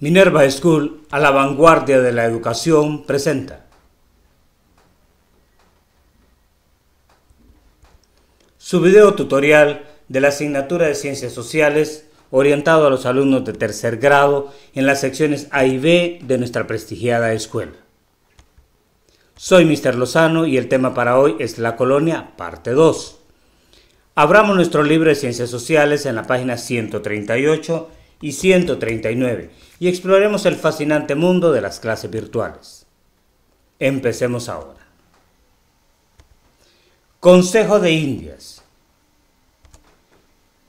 Minerva School a la vanguardia de la educación presenta. Su video tutorial de la asignatura de Ciencias Sociales orientado a los alumnos de tercer grado en las secciones A y B de nuestra prestigiada escuela. Soy Mr. Lozano y el tema para hoy es La Colonia, parte 2. Abramos nuestro libro de Ciencias Sociales en la página 138 y 139 y exploremos el fascinante mundo de las clases virtuales. Empecemos ahora. Consejo de Indias.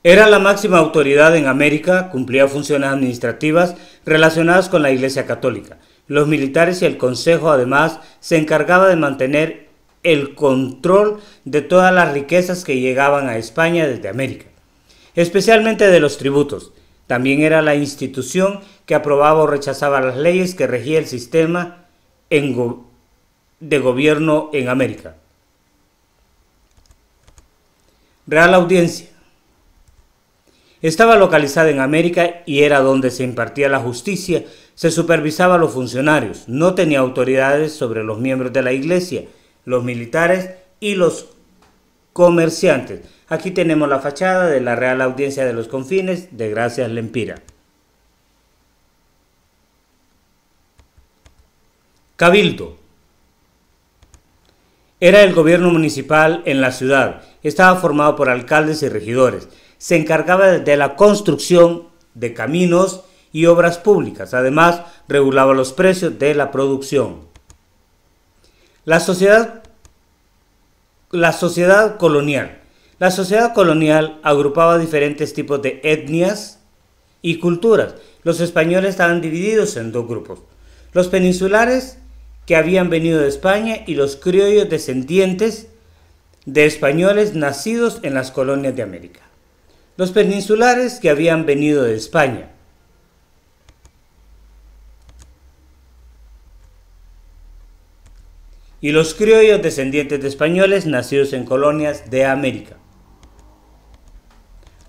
Era la máxima autoridad en América, cumplía funciones administrativas relacionadas con la Iglesia Católica. Los militares y el Consejo además se encargaba de mantener el control de todas las riquezas que llegaban a España desde América, especialmente de los tributos, también era la institución que aprobaba o rechazaba las leyes que regía el sistema de gobierno en América. Real Audiencia. Estaba localizada en América y era donde se impartía la justicia, se supervisaba a los funcionarios, no tenía autoridades sobre los miembros de la iglesia, los militares y los comerciantes. Aquí tenemos la fachada de la Real Audiencia de los Confines de Gracias Lempira. Cabildo. Era el gobierno municipal en la ciudad. Estaba formado por alcaldes y regidores. Se encargaba de la construcción de caminos y obras públicas. Además, regulaba los precios de la producción. La sociedad la sociedad colonial. La sociedad colonial agrupaba diferentes tipos de etnias y culturas. Los españoles estaban divididos en dos grupos. Los peninsulares que habían venido de España y los criollos descendientes de españoles nacidos en las colonias de América. Los peninsulares que habían venido de España y los criollos descendientes de españoles nacidos en colonias de América.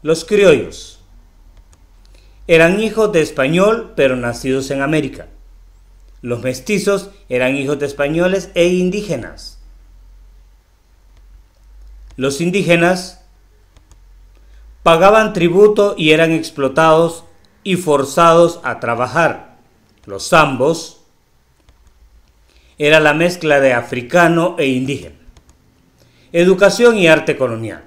Los criollos eran hijos de español pero nacidos en América. Los mestizos eran hijos de españoles e indígenas. Los indígenas pagaban tributo y eran explotados y forzados a trabajar. Los zambos era la mezcla de africano e indígena. Educación y arte colonial.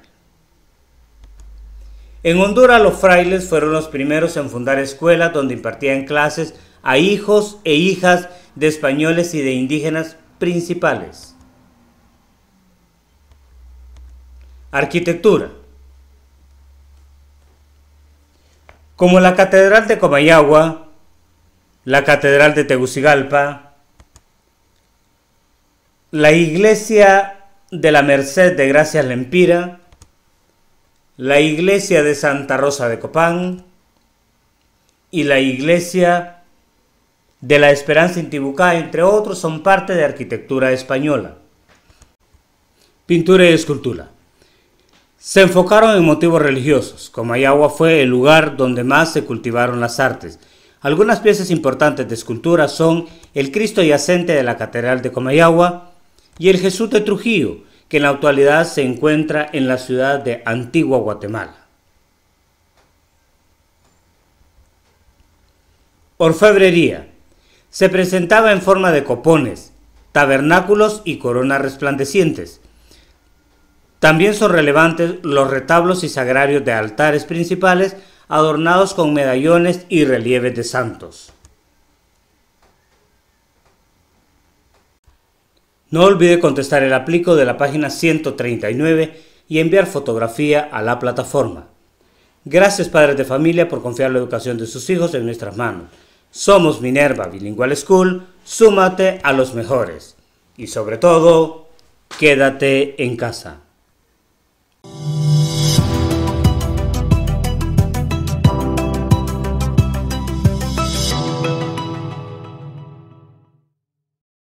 En Honduras los frailes fueron los primeros en fundar escuelas donde impartían clases a hijos e hijas de españoles y de indígenas principales. Arquitectura. Como la Catedral de Comayagua, la Catedral de Tegucigalpa, la iglesia de la Merced de Gracias Lempira, la iglesia de Santa Rosa de Copán y la iglesia de la Esperanza Intibucá, entre otros, son parte de arquitectura española. Pintura y escultura. Se enfocaron en motivos religiosos. Comayagua fue el lugar donde más se cultivaron las artes. Algunas piezas importantes de escultura son el Cristo yacente de la Catedral de Comayagua, y el Jesús de Trujillo, que en la actualidad se encuentra en la ciudad de Antigua Guatemala. Orfebrería. Se presentaba en forma de copones, tabernáculos y coronas resplandecientes. También son relevantes los retablos y sagrarios de altares principales adornados con medallones y relieves de santos. No olvide contestar el aplico de la página 139 y enviar fotografía a la plataforma. Gracias padres de familia por confiar la educación de sus hijos en nuestras manos. Somos Minerva Bilingual School, súmate a los mejores. Y sobre todo, quédate en casa.